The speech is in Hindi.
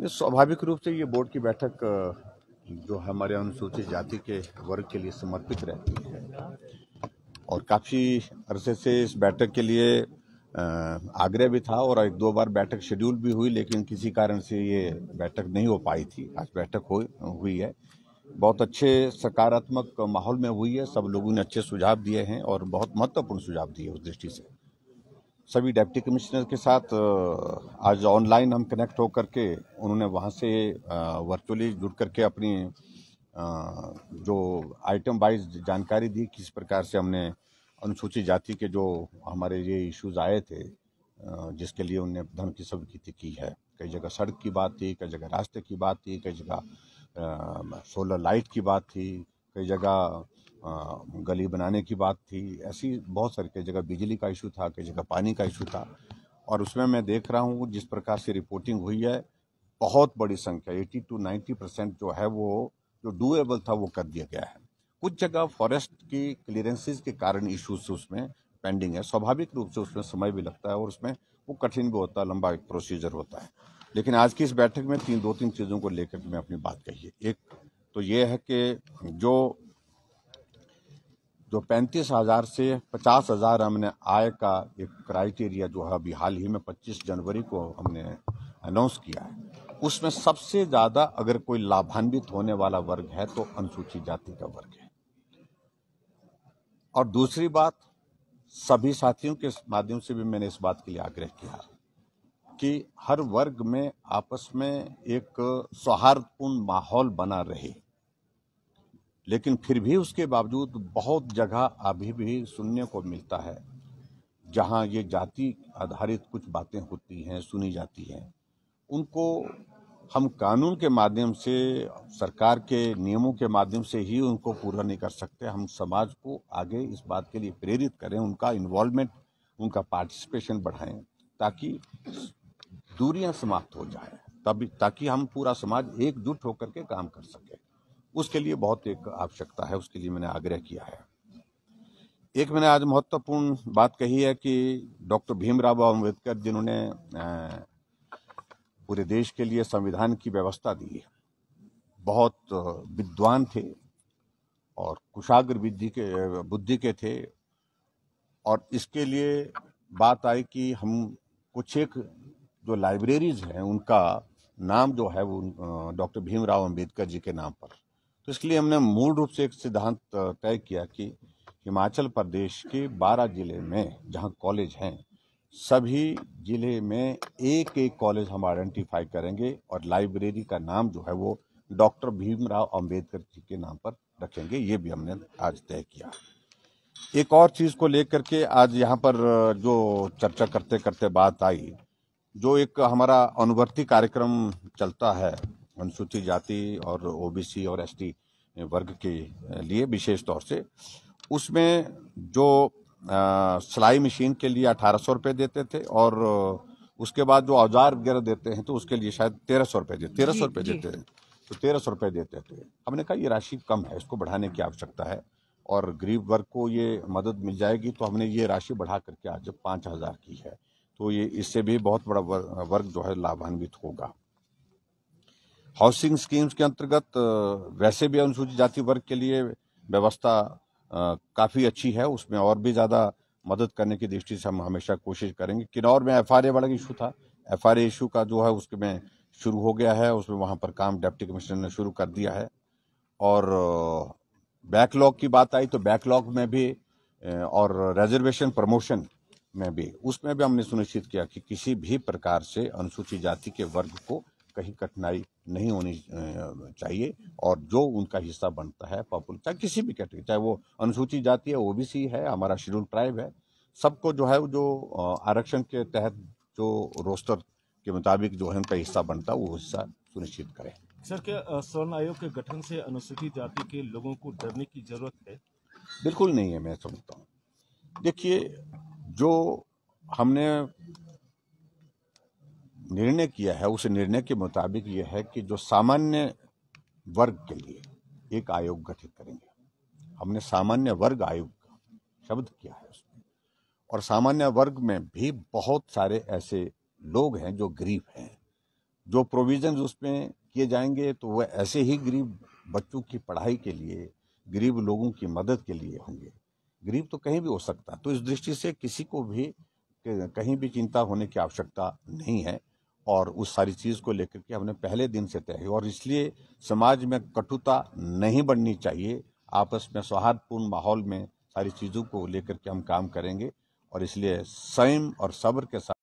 नहीं स्वाभाविक रूप से ये बोर्ड की बैठक जो हमारे अनुसूचित जाति के वर्ग के लिए समर्पित रहती है और काफ़ी अरसे से इस बैठक के लिए आग्रह भी था और एक दो बार बैठक शेड्यूल भी हुई लेकिन किसी कारण से ये बैठक नहीं हो पाई थी आज बैठक हो हुई है बहुत अच्छे सकारात्मक माहौल में हुई है सब लोगों ने अच्छे सुझाव दिए हैं और बहुत महत्वपूर्ण सुझाव दिए उस दृष्टि से सभी डिप्टी कमिश्नर के साथ आज ऑनलाइन हम कनेक्ट होकर के उन्होंने वहाँ से वर्चुअली जुड़ करके अपनी जो आइटम वाइज जानकारी दी किस प्रकार से हमने अनुसूचित जाति के जो हमारे ये इश्यूज आए थे जिसके लिए उनने धन की स्वीकृति की है कई जगह सड़क की बात थी कई जगह रास्ते की बात थी कई जगह सोलर लाइट की बात थी कई जगह गली बनाने की बात थी ऐसी बहुत सारी कई जगह बिजली का इशू था कई जगह पानी का इशू था और उसमें मैं देख रहा हूँ जिस प्रकार से रिपोर्टिंग हुई है बहुत बड़ी संख्या एटी टू नाइन्टी परसेंट जो है वो जो डूएबल था वो कर दिया गया है कुछ जगह फॉरेस्ट की क्लियरेंसेज के कारण इशूज उसमें पेंडिंग है स्वाभाविक रूप से उसमें समय भी लगता है और उसमें वो कठिन भी होता है लंबा एक प्रोसीजर होता है लेकिन आज की इस बैठक में तीन दो तीन चीज़ों को लेकर मैं अपनी बात कही एक तो ये है कि जो जो पैंतीस हज़ार से पचास हज़ार हमने आय का एक क्राइटेरिया जो है अभी हाल ही में पच्चीस जनवरी को हमने अनाउंस किया है उसमें सबसे ज़्यादा अगर कोई लाभान्वित होने वाला वर्ग है तो अनुसूचित जाति का वर्ग है और दूसरी बात सभी साथियों के माध्यम से भी मैंने इस बात के लिए आग्रह किया कि हर वर्ग में आपस में एक सौहार्दपूर्ण माहौल बना रहे लेकिन फिर भी उसके बावजूद बहुत जगह अभी भी सुनने को मिलता है जहाँ ये जाति आधारित कुछ बातें होती हैं सुनी जाती हैं उनको हम कानून के माध्यम से सरकार के नियमों के माध्यम से ही उनको पूरा नहीं कर सकते हम समाज को आगे इस बात के लिए प्रेरित करें उनका इन्वॉल्वमेंट उनका पार्टिसिपेशन बढ़ाएं ताकि दूरियां समाप्त हो जाए तभी ताकि हम पूरा समाज एकजुट होकर के काम कर सकें उसके लिए बहुत एक आवश्यकता है उसके लिए मैंने आग्रह किया है एक मैंने आज महत्वपूर्ण बात कही है कि डॉक्टर भीमराव अम्बेडकर जिन्होंने पूरे देश के लिए संविधान की व्यवस्था दी है बहुत विद्वान थे और कुशाग्र बुद्धि के बुद्धि के थे और इसके लिए बात आई कि हम कुछ एक जो लाइब्रेरीज हैं उनका नाम जो है वो डॉक्टर भीमराव अंबेडकर जी के नाम पर तो इसलिए हमने मूल रूप से एक सिद्धांत तय किया कि हिमाचल प्रदेश के बारह जिले में जहाँ कॉलेज हैं सभी जिले में एक एक कॉलेज हम आइडेंटिफाई करेंगे और लाइब्रेरी का नाम जो है वो डॉक्टर भीमराव अंबेडकर जी के नाम पर रखेंगे ये भी हमने आज तय किया एक और चीज़ को लेकर के आज यहाँ पर जो चर्चा करते करते बात आई जो एक हमारा अनुवर्ती कार्यक्रम चलता है अनुसूचित जाति और ओबीसी और एसटी वर्ग के लिए विशेष तौर से उसमें जो सिलाई मशीन के लिए अठारह सौ रुपये देते थे और उसके बाद जो औजार वगैरह देते हैं तो उसके लिए शायद तेरह सौ रुपये देते तेरह सौ रुपये देते हैं तो तेरह सौ रुपये देते थे हमने कहा ये राशि कम है इसको बढ़ाने की आवश्यकता है और गरीब वर्ग को ये मदद मिल जाएगी तो हमने ये राशि बढ़ा करके आज पाँच हज़ार की है तो ये इससे भी बहुत बड़ा वर्ग जो है लाभान्वित होगा हाउसिंग स्कीम्स के अंतर्गत वैसे भी अनुसूचित जाति वर्ग के लिए व्यवस्था काफ़ी अच्छी है उसमें और भी ज़्यादा मदद करने की दृष्टि से हम हमेशा कोशिश करेंगे किन्नौर में एफ आर वाला इशू था एफ आर इशू का जो है उसके में शुरू हो गया है उसमें वहाँ पर काम डेप्टी कमिश्नर ने शुरू कर दिया है और बैकलॉग की बात आई तो बैकलॉग में भी और रिजर्वेशन प्रमोशन में भी उसमें भी हमने सुनिश्चित किया कि किसी भी प्रकार से अनुसूचित जाति के वर्ग को कहीं कठिनाई नहीं होनी चाहिए और जो उनका हिस्सा बनता है पॉपुल चाहे किसी भी कैटेगरी चाहे वो अनुसूचित जाति है ओबीसी है हमारा शेड्यूल ट्राइब है सबको जो है जो आरक्षण के तहत जो रोस्टर के मुताबिक जो है उनका हिस्सा बनता है वो हिस्सा सुनिश्चित करें सर क्या स्वर्ण आयोग के गठन से अनुसूचित जाति के लोगों को डरने की जरूरत है बिल्कुल नहीं है मैं समझता हूँ देखिए जो हमने निर्णय किया है उस निर्णय के मुताबिक यह है कि जो सामान्य वर्ग के लिए एक आयोग गठित करेंगे हमने सामान्य वर्ग आयोग शब्द किया है उसमें और सामान्य वर्ग में भी बहुत सारे ऐसे लोग हैं जो गरीब हैं जो प्रोविजन उसमें किए जाएंगे तो वह ऐसे ही गरीब बच्चों की पढ़ाई के लिए गरीब लोगों की मदद के लिए होंगे गरीब तो कहीं भी हो सकता तो इस दृष्टि से किसी को भी कहीं भी चिंता होने की आवश्यकता नहीं है और उस सारी चीज़ को लेकर के हमने पहले दिन से तय और इसलिए समाज में कटुता नहीं बढ़नी चाहिए आपस में सौहार्दपूर्ण माहौल में सारी चीज़ों को लेकर के हम काम करेंगे और इसलिए संयम और सब्र के साथ